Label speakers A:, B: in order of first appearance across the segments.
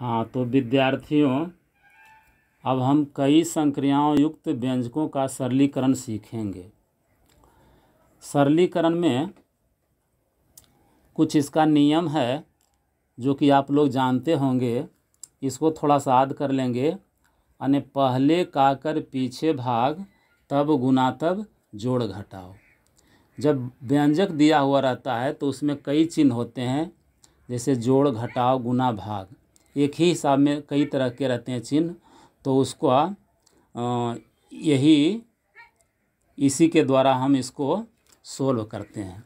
A: हाँ तो विद्यार्थियों अब हम कई संक्रियाओं युक्त व्यंजकों का सरलीकरण सीखेंगे सरलीकरण में कुछ इसका नियम है जो कि आप लोग जानते होंगे इसको थोड़ा सा याद कर लेंगे यानी पहले काकर पीछे भाग तब गुना तब जोड़ घटाओ जब व्यंजक दिया हुआ रहता है तो उसमें कई चिन्ह होते हैं जैसे जोड़ घटाओ गुना भाग एक ही हिसाब में कई तरह के रहते हैं चिन्ह तो उसको यही इसी के द्वारा हम इसको सोल्व करते हैं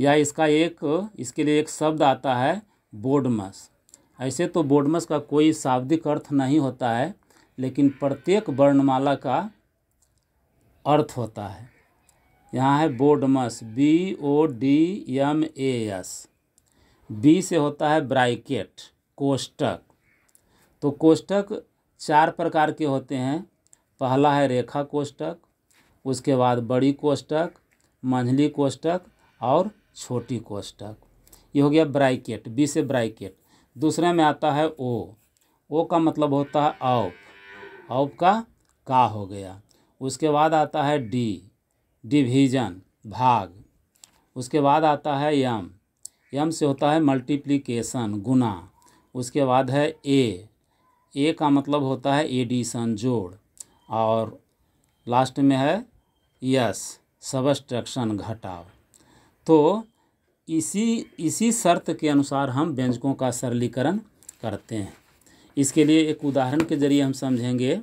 A: या इसका एक इसके लिए एक शब्द आता है बोडमस ऐसे तो बोडमस का कोई शाब्दिक अर्थ नहीं होता है लेकिन प्रत्येक वर्णमाला का अर्थ होता है यहाँ है BODMAS B O D M S B से होता है ब्राइकेट कोष्टक तो कोष्टक चार प्रकार के होते हैं पहला है रेखा कोष्टक उसके बाद बड़ी कोष्टक मंझली कोष्टक और छोटी कोष्टक ये हो गया ब्राइकेट बी से ब्राइकेट दूसरे में आता है ओ ओ का मतलब होता है औप औप का का हो गया उसके बाद आता है डी डिवीजन भाग उसके बाद आता है यम यम से होता है मल्टीप्लिकेशन गुना उसके बाद है ए ए का मतलब होता है एडिशन जोड़ और लास्ट में है यस सबस्ट्रक्शन घटाव तो इसी इसी शर्त के अनुसार हम व्यंजकों का सरलीकरण करते हैं इसके लिए एक उदाहरण के जरिए हम समझेंगे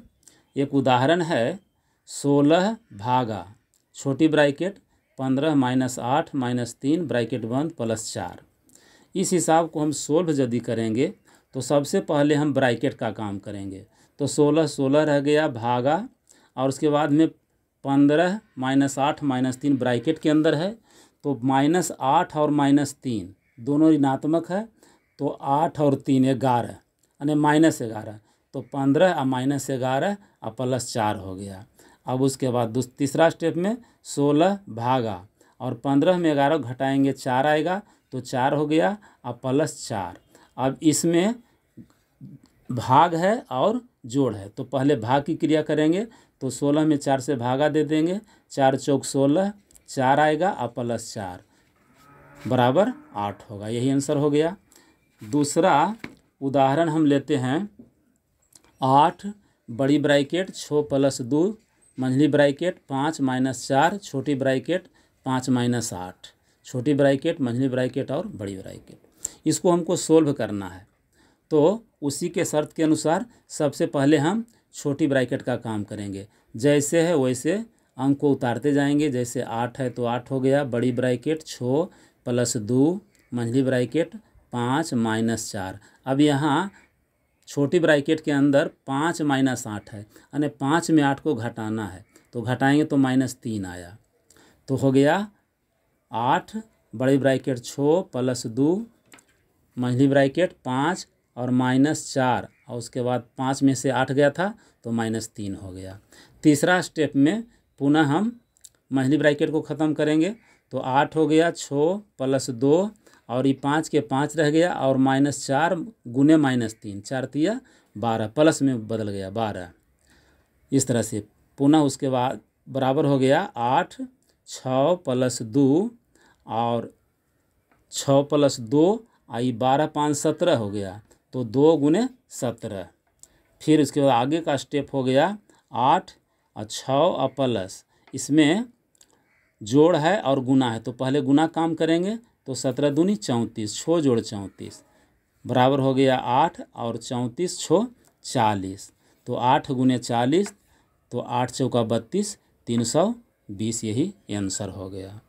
A: एक उदाहरण है सोलह भागा छोटी ब्रैकेट पंद्रह माइनस आठ माइनस तीन ब्रैकेट बंद प्लस चार इस हिसाब को हम सोल्व यदि करेंगे तो सबसे पहले हम ब्रैकेट का काम करेंगे तो सोलह सोलह रह गया भागा और उसके बाद में पंद्रह माइनस आठ माइनस तीन ब्राइकेट के अंदर है तो माइनस आठ और माइनस तीन दोनों ऋणात्मक है तो आठ और तीन ग्यारह यानी माइनस ग्यारह तो पंद्रह और माइनस ग्यारह और प्लस चार हो गया अब उसके बाद तीसरा स्टेप में सोलह भागा और पंद्रह में ग्यारह घटाएंगे चार आएगा तो चार हो गया और प्लस चार अब इसमें भाग है और जोड़ है तो पहले भाग की क्रिया करेंगे तो सोलह में चार से भागा दे देंगे चार चौक सोलह चार आएगा और प्लस चार बराबर आठ होगा यही आंसर हो गया दूसरा उदाहरण हम लेते हैं आठ बड़ी ब्रैकेट छः प्लस दो मंझली ब्रैकेट पाँच माइनस चार छोटी ब्रैकेट पाँच माइनस आठ छोटी ब्रैकेट मंझली ब्रैकेट और बड़ी ब्रैकेट इसको हमको सोल्व करना है तो उसी के शर्त के अनुसार सबसे पहले हम छोटी ब्रैकेट का काम करेंगे जैसे है वैसे अंक को उतारते जाएंगे जैसे आठ है तो आठ हो गया बड़ी ब्रैकेट छः प्लस दो मंझली ब्रैकेट पाँच माइनस चार अब यहाँ छोटी ब्रैकेट के अंदर पाँच माइनस आठ है यानी पाँच में आठ को घटाना है तो घटाएंगे तो माइनस तीन आया तो हो गया आठ बड़ी ब्रैकेट छः प्लस दो मंझली ब्रैकेट पाँच और माइनस चार और उसके बाद पाँच में से आठ गया था तो माइनस तीन हो गया तीसरा स्टेप में पुनः हम महली ब्रैकेट को ख़त्म करेंगे तो आठ हो गया छः प्लस दो और ये पाँच के पाँच रह गया और माइनस चार गुने माइनस तीन चार तिया बारह प्लस में बदल गया बारह इस तरह से पुनः उसके बाद बराबर हो गया आठ छः प्लस दो और छः प्लस दो आई बारह पाँच सत्रह हो गया तो दो गुने सत्रह फिर उसके बाद आगे का स्टेप हो गया आठ और छः और प्लस इसमें जोड़ है और गुना है तो पहले गुना काम करेंगे तो सत्रह दूनी चौंतीस छः जोड़ चौंतीस बराबर हो गया आठ और चौंतीस छः चालीस तो आठ गुने चालीस तो आठ चौका बत्तीस तीन सौ बीस यही आंसर हो गया